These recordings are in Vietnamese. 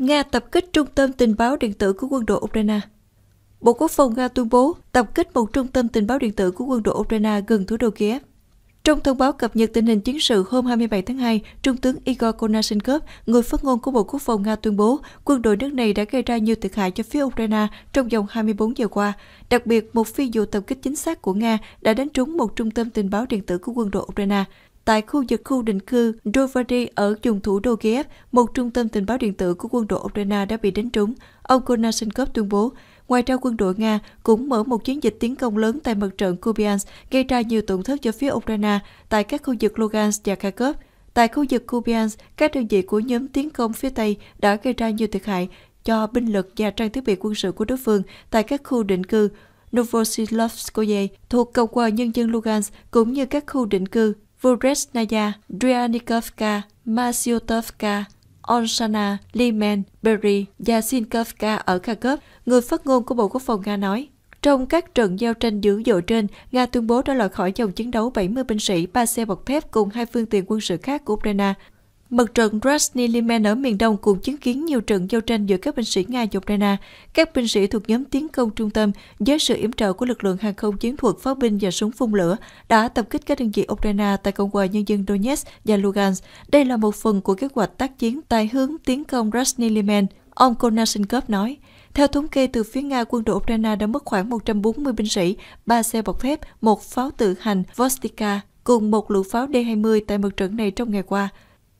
Nga tập kích trung tâm tình báo điện tử của quân đội Ukraine. Bộ Quốc phòng Nga tuyên bố tập kích một trung tâm tình báo điện tử của quân đội Ukraine gần thủ đô Kiev. Trong thông báo cập nhật tình hình chiến sự hôm 27 tháng 2, Trung tướng Igor Konashenkov, người phát ngôn của Bộ Quốc phòng Nga tuyên bố quân đội nước này đã gây ra nhiều thiệt hại cho phía Ukraine trong vòng 24 giờ qua. Đặc biệt, một phi vụ tập kích chính xác của Nga đã đánh trúng một trung tâm tình báo điện tử của quân đội Ukraine tại khu vực khu định cư Dovary ở vùng thủ đô Kiev, một trung tâm tình báo điện tử của quân đội Ukraine đã bị đánh trúng. Ông Konashenkov tuyên bố, ngoài ra quân đội Nga cũng mở một chiến dịch tiến công lớn tại mặt trận Kupiansk, gây ra nhiều tổn thất cho phía Ukraine tại các khu vực Lugansk và Kharkov. Tại khu vực Kupiansk, các đơn vị của nhóm tiến công phía Tây đã gây ra nhiều thiệt hại cho binh lực và trang thiết bị quân sự của đối phương tại các khu định cư Novosilovskoye thuộc Cộng hòa Nhân dân Lugansk cũng như các khu định cư Voresnaya, Dryanikivka, Masiotovka, Olshana, Limen, Berry, Yasinkovka ở Kharkov, người phát ngôn của Bộ Quốc phòng Nga nói. Trong các trận giao tranh dữ dội trên, Nga tuyên bố đã loại khỏi dòng chiến đấu 70 binh sĩ, 3 xe bọc thép cùng hai phương tiện quân sự khác của Ukraine. Mặt trận Krasny Liman ở miền đông cũng chứng kiến nhiều trận giao tranh giữa các binh sĩ Nga và Ukraine. Các binh sĩ thuộc nhóm tiến công trung tâm dưới sự yểm trợ của lực lượng hàng không chiến thuật pháo binh và súng phun lửa đã tập kích các đơn vị Ukraine tại Cộng hòa Nhân dân Donetsk và Lugansk. Đây là một phần của kế hoạch tác chiến tại hướng tiến công Krasny Liman, ông Konashenkov nói. Theo thống kê từ phía Nga, quân đội Ukraine đã mất khoảng 140 binh sĩ, 3 xe bọc thép, một pháo tự hành Vostika cùng một lựu pháo D-20 tại mặt trận này trong ngày qua.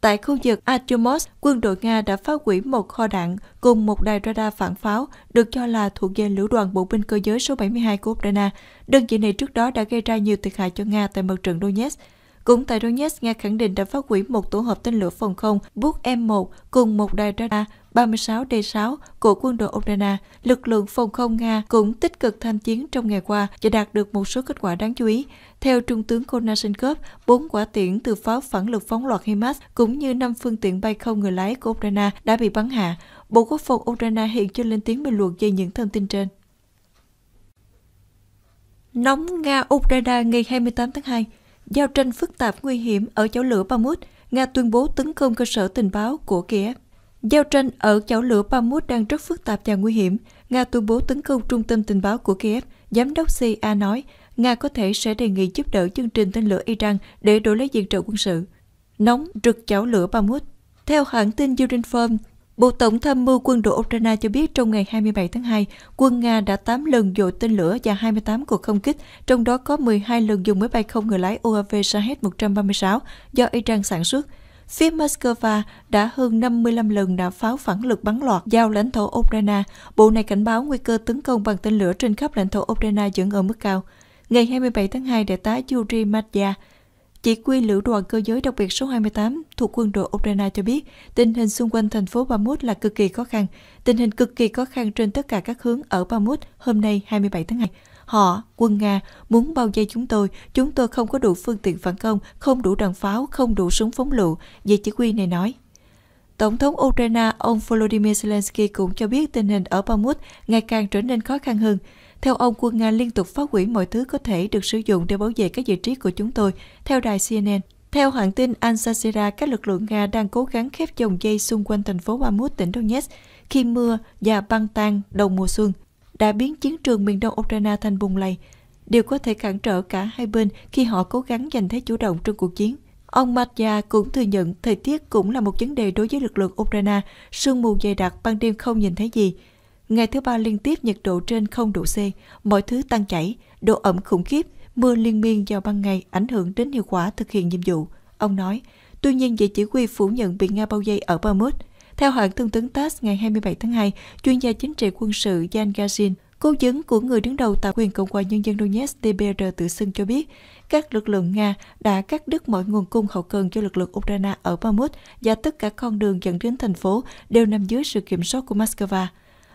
Tại khu vực Atramos, quân đội Nga đã phá hủy một kho đạn cùng một đài radar phản pháo được cho là thuộc về lữ đoàn bộ binh cơ giới số 72 của Ukraine. Đơn vị này trước đó đã gây ra nhiều thiệt hại cho Nga tại mặt trận Donetsk. Cũng tại Donetsk, Nga khẳng định đã phá hủy một tổ hợp tên lửa phòng không Buk M1 cùng một đài radar 36D6 của quân đội Ukraine, lực lượng phòng không Nga cũng tích cực tham chiến trong ngày qua và đạt được một số kết quả đáng chú ý. Theo Trung tướng Konashenkov, 4 quả tiễn từ pháo phản lực phóng loạt HIMARS cũng như 5 phương tiện bay không người lái của Ukraine đã bị bắn hạ. Bộ Quốc phòng Ukraine hiện chưa lên tiếng bình luận về những thông tin trên. Nóng Nga-Ukraine ngày 28 tháng 2 Giao tranh phức tạp nguy hiểm ở chỗ lửa Bakhmut, Nga tuyên bố tấn công cơ sở tình báo của Kiev. Giao tranh ở chảo lửa Pamut đang rất phức tạp và nguy hiểm. Nga tuyên bố tấn công trung tâm tình báo của Kiev. Giám đốc CIA nói Nga có thể sẽ đề nghị giúp đỡ chương trình tên lửa Iran để đổi lấy diện trợ quân sự. Nóng rực chảo lửa Pamut. Theo hãng tin Urinform, Bộ Tổng tham mưu quân đội Ukraine cho biết trong ngày 27 tháng 2, quân Nga đã 8 lần dội tên lửa và 28 cuộc không kích, trong đó có 12 lần dùng máy bay không người lái UAV Shahed-136 do Iran sản xuất. Phía Moscow đã hơn 55 lần đã pháo phản lực bắn loạt giao lãnh thổ Ukraine. Bộ này cảnh báo nguy cơ tấn công bằng tên lửa trên khắp lãnh thổ Ukraine vẫn ở mức cao. Ngày 27 tháng 2, đại tá Yuri Madya, chỉ huy lữ đoàn cơ giới đặc biệt số 28 thuộc quân đội Ukraine cho biết, tình hình xung quanh thành phố Bakhmut là cực kỳ khó khăn. Tình hình cực kỳ khó khăn trên tất cả các hướng ở Bakhmut hôm nay 27 tháng 2. Họ, quân Nga, muốn bao vây chúng tôi, chúng tôi không có đủ phương tiện phản công, không đủ đạn pháo, không đủ súng phóng lựu, vị chỉ huy này nói. Tổng thống Ukraine ông Volodymyr Zelensky cũng cho biết tình hình ở Bakhmut ngày càng trở nên khó khăn hơn. Theo ông, quân Nga liên tục phá hủy mọi thứ có thể được sử dụng để bảo vệ các vị trí của chúng tôi, theo đài CNN. Theo hãng tin Al Jazeera, các lực lượng Nga đang cố gắng khép dòng dây xung quanh thành phố Bakhmut, tỉnh Donetsk, khi mưa và băng tan đầu mùa xuân đã biến chiến trường miền đông Ukraine thành bùng lầy, đều có thể cản trở cả hai bên khi họ cố gắng giành thế chủ động trong cuộc chiến. Ông Matya cũng thừa nhận thời tiết cũng là một vấn đề đối với lực lượng Ukraine, sương mù dày đặc ban đêm không nhìn thấy gì. Ngày thứ ba liên tiếp nhiệt độ trên 0 độ C, mọi thứ tăng chảy, độ ẩm khủng khiếp, mưa liên miên vào ban ngày ảnh hưởng đến hiệu quả thực hiện nhiệm vụ. Ông nói, tuy nhiên vị chỉ huy phủ nhận bị Nga bao vây ở Bakhmut. Theo hãng thông tấn TASS ngày 27 tháng 2, chuyên gia chính trị quân sự Jan Gazin, cố vấn của người đứng đầu tà quyền Cộng hòa Nhân dân Donetsk DPR tự xưng cho biết, các lực lượng Nga đã cắt đứt mọi nguồn cung hậu cần cho lực lượng Ukraine ở Mamut và tất cả con đường dẫn đến thành phố đều nằm dưới sự kiểm soát của Moscow.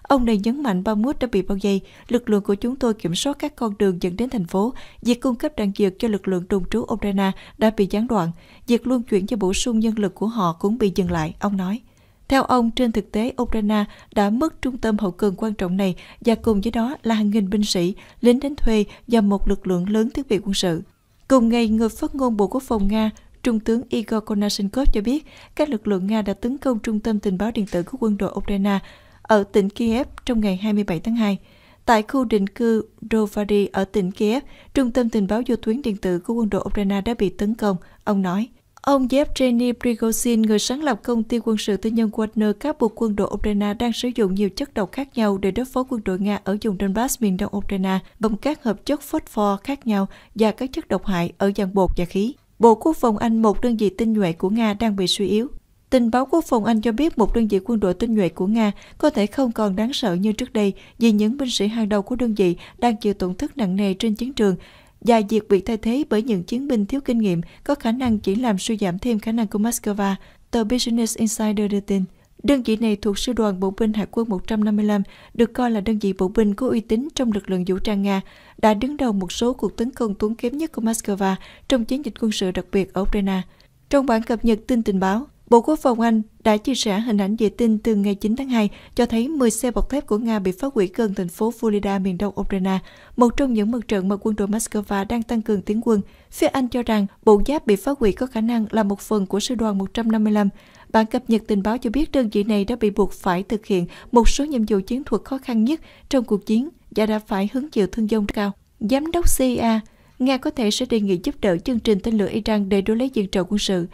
Ông này nhấn mạnh Bakhmut đã bị bao vây, lực lượng của chúng tôi kiểm soát các con đường dẫn đến thành phố, việc cung cấp đạn dược cho lực lượng trung trú Ukraine đã bị gián đoạn, việc luân chuyển cho bổ sung nhân lực của họ cũng bị dừng lại, ông nói. Theo ông, trên thực tế, Ukraine đã mất trung tâm hậu cần quan trọng này và cùng với đó là hàng nghìn binh sĩ, lính đánh thuê và một lực lượng lớn thiết bị quân sự. Cùng ngày, người phát ngôn Bộ Quốc phòng Nga Trung tướng Igor Konashenkov cho biết các lực lượng Nga đã tấn công trung tâm tình báo điện tử của quân đội Ukraine ở tỉnh Kiev trong ngày 27 tháng 2. Tại khu định cư Rovary ở tỉnh Kiev, trung tâm tình báo vô tuyến điện tử của quân đội Ukraine đã bị tấn công, ông nói. Ông Yevgeny Prigozhin, người sáng lập công ty quân sự tư nhân Wagner, các buộc quân đội Ukraine đang sử dụng nhiều chất độc khác nhau để đối phó quân đội Nga ở vùng Donbass miền đông Ukraine, gồm các hợp chất phosphor khác nhau và các chất độc hại ở dạng bột và khí. Bộ Quốc phòng Anh, một đơn vị tinh nhuệ của Nga, đang bị suy yếu. Tình báo quốc phòng Anh cho biết một đơn vị quân đội tinh nhuệ của Nga có thể không còn đáng sợ như trước đây vì những binh sĩ hàng đầu của đơn vị đang chịu tổn thất nặng nề trên chiến trường và việc bị thay thế bởi những chiến binh thiếu kinh nghiệm có khả năng chỉ làm suy giảm thêm khả năng của Moscow, tờ Business Insider đưa tin. Đơn vị này thuộc Sư đoàn Bộ binh Hải quân 155, được coi là đơn vị bộ binh có uy tín trong lực lượng vũ trang Nga, đã đứng đầu một số cuộc tấn công tốn kém nhất của Moscow trong chiến dịch quân sự đặc biệt ở Ukraine. Trong bản cập nhật tin tình báo, Bộ Quốc phòng Anh đã chia sẻ hình ảnh vệ tinh từ ngày 9 tháng 2 cho thấy 10 xe bọc thép của Nga bị phá hủy gần thành phố Florida miền đông Ukraine, một trong những mặt trận mà quân đội Moscow đang tăng cường tiến quân. Phía Anh cho rằng bộ giáp bị phá hủy có khả năng là một phần của sư đoàn 155. Bản cập nhật tình báo cho biết đơn vị này đã bị buộc phải thực hiện một số nhiệm vụ chiến thuật khó khăn nhất trong cuộc chiến và đã phải hứng chịu thương vong cao. Giám đốc CIA Nga có thể sẽ đề nghị giúp đỡ chương trình tên lửa Iran để đối lấy viện trợ quân sự.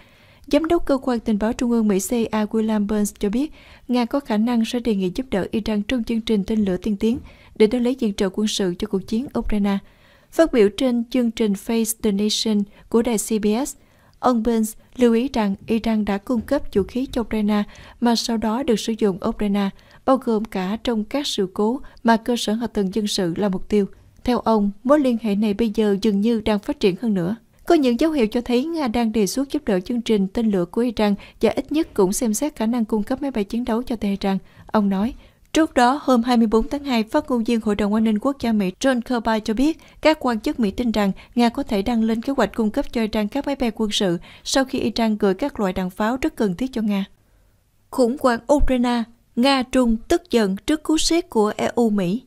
Giám đốc cơ quan tình báo Trung ương Mỹ CIA William Burns cho biết, Nga có khả năng sẽ đề nghị giúp đỡ Iran trong chương trình tên lửa tiên tiến để đón lấy diện trợ quân sự cho cuộc chiến Ukraine. Phát biểu trên chương trình Face the Nation của đài CBS, ông Burns lưu ý rằng Iran đã cung cấp vũ khí cho Ukraine mà sau đó được sử dụng Ukraine, bao gồm cả trong các sự cố mà cơ sở hạ tầng dân sự là mục tiêu. Theo ông, mối liên hệ này bây giờ dường như đang phát triển hơn nữa. Có những dấu hiệu cho thấy Nga đang đề xuất giúp đỡ chương trình tên lửa của Iran và ít nhất cũng xem xét khả năng cung cấp máy bay chiến đấu cho Tehran. Ông nói, Trước đó, hôm 24 tháng 2, phát ngôn viên Hội đồng An ninh Quốc gia Mỹ John Kirby cho biết các quan chức Mỹ tin rằng Nga có thể đăng lên kế hoạch cung cấp cho Iran các máy bay quân sự sau khi Iran gửi các loại đạn pháo rất cần thiết cho Nga. Khủng hoảng Ukraine, Nga-Trung tức giận trước cú sét của EU-Mỹ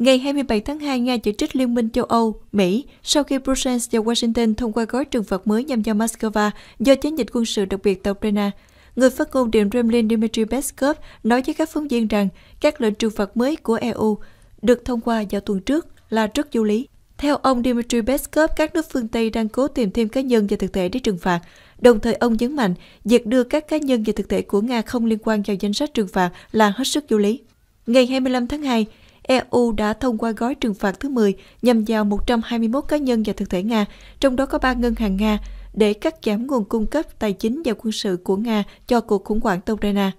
Ngày 27 tháng 2, Nga chỉ trích Liên minh châu Âu, Mỹ sau khi Brussels và Washington thông qua gói trừng phạt mới nhằm vào Moscow do chiến dịch quân sự đặc biệt tại Ukraine. Người phát ngôn Điện Kremlin Dmitry Peskov nói với các phóng viên rằng các lệnh trừng phạt mới của EU được thông qua vào tuần trước là rất vô lý. Theo ông Dmitry Peskov, các nước phương Tây đang cố tìm thêm cá nhân và thực thể để trừng phạt. Đồng thời ông nhấn mạnh, việc đưa các cá nhân và thực thể của Nga không liên quan vào danh sách trừng phạt là hết sức vô lý. Ngày 25 tháng 2, EU đã thông qua gói trừng phạt thứ 10 nhằm vào 121 cá nhân và thực thể Nga, trong đó có 3 ngân hàng Nga, để cắt giảm nguồn cung cấp tài chính và quân sự của Nga cho cuộc khủng hoảng tại Ukraine.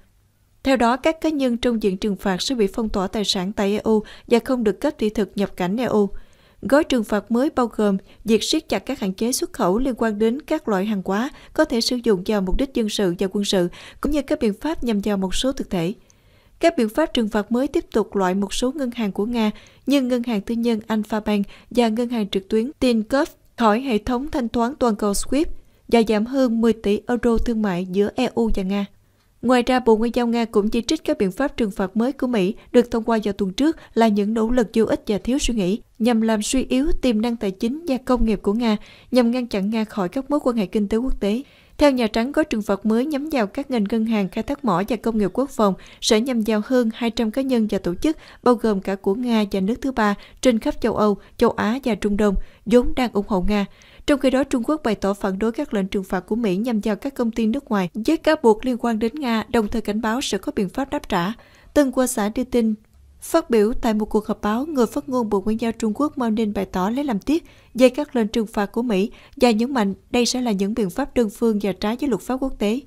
Theo đó, các cá nhân trong diện trừng phạt sẽ bị phong tỏa tài sản tại EU và không được cấp thị thực nhập cảnh EU. Gói trừng phạt mới bao gồm việc siết chặt các hạn chế xuất khẩu liên quan đến các loại hàng hóa có thể sử dụng vào mục đích dân sự và quân sự, cũng như các biện pháp nhằm vào một số thực thể. Các biện pháp trừng phạt mới tiếp tục loại một số ngân hàng của Nga như ngân hàng tư nhân Alpha Bank và ngân hàng trực tuyến Tinkoff khỏi hệ thống thanh toán toàn cầu SWIFT và giảm hơn 10 tỷ euro thương mại giữa EU và Nga. Ngoài ra, Bộ Ngoại giao Nga cũng chỉ trích các biện pháp trừng phạt mới của Mỹ được thông qua vào tuần trước là những nỗ lực vô ích và thiếu suy nghĩ nhằm làm suy yếu tiềm năng tài chính và công nghiệp của Nga, nhằm ngăn chặn Nga khỏi các mối quan hệ kinh tế quốc tế. Theo Nhà Trắng, gói trừng phạt mới nhắm vào các ngành ngân hàng, khai thác mỏ và công nghiệp quốc phòng sẽ nhằm vào hơn 200 cá nhân và tổ chức, bao gồm cả của Nga và nước thứ ba trên khắp châu Âu, châu Á và Trung Đông, vốn đang ủng hộ Nga. Trong khi đó, Trung Quốc bày tỏ phản đối các lệnh trừng phạt của Mỹ nhằm vào các công ty nước ngoài với cáo buộc liên quan đến Nga, đồng thời cảnh báo sẽ có biện pháp đáp trả. Tân qua xã đưa tin Phát biểu tại một cuộc họp báo, người phát ngôn Bộ Ngoại giao Trung Quốc Mao Ninh bày tỏ lấy làm tiếc về các lệnh trừng phạt của Mỹ và nhấn mạnh đây sẽ là những biện pháp đơn phương và trái với luật pháp quốc tế.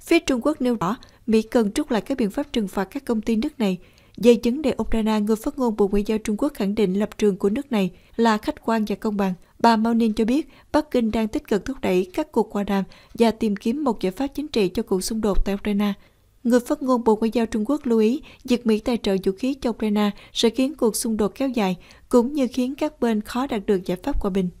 Phía Trung Quốc nêu rõ Mỹ cần rút lại các biện pháp trừng phạt các công ty nước này. Về vấn đề Ukraine, người phát ngôn Bộ Ngoại giao Trung Quốc khẳng định lập trường của nước này là khách quan và công bằng. Bà Mao Ninh cho biết Bắc Kinh đang tích cực thúc đẩy các cuộc hòa đàm và tìm kiếm một giải pháp chính trị cho cuộc xung đột tại Ukraine. Người phát ngôn Bộ Ngoại giao Trung Quốc lưu ý, việc Mỹ tài trợ vũ khí cho Ukraine sẽ khiến cuộc xung đột kéo dài, cũng như khiến các bên khó đạt được giải pháp hòa bình.